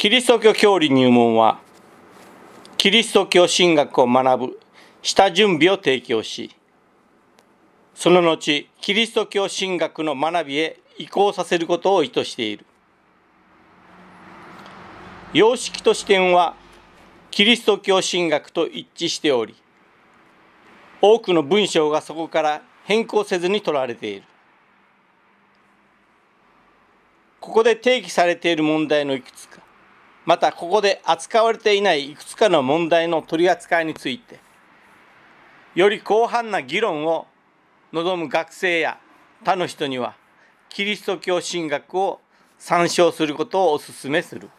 キリスト教教理入門はキリスト教神学を学ぶ下準備を提供しその後キリスト教神学の学びへ移行させることを意図している様式と視点はキリスト教神学と一致しており多くの文章がそこから変更せずに取られているここで提起されている問題のいくつかまたここで扱われていないいくつかの問題の取り扱いについてより広範な議論を望む学生や他の人にはキリスト教神学を参照することをお勧めする。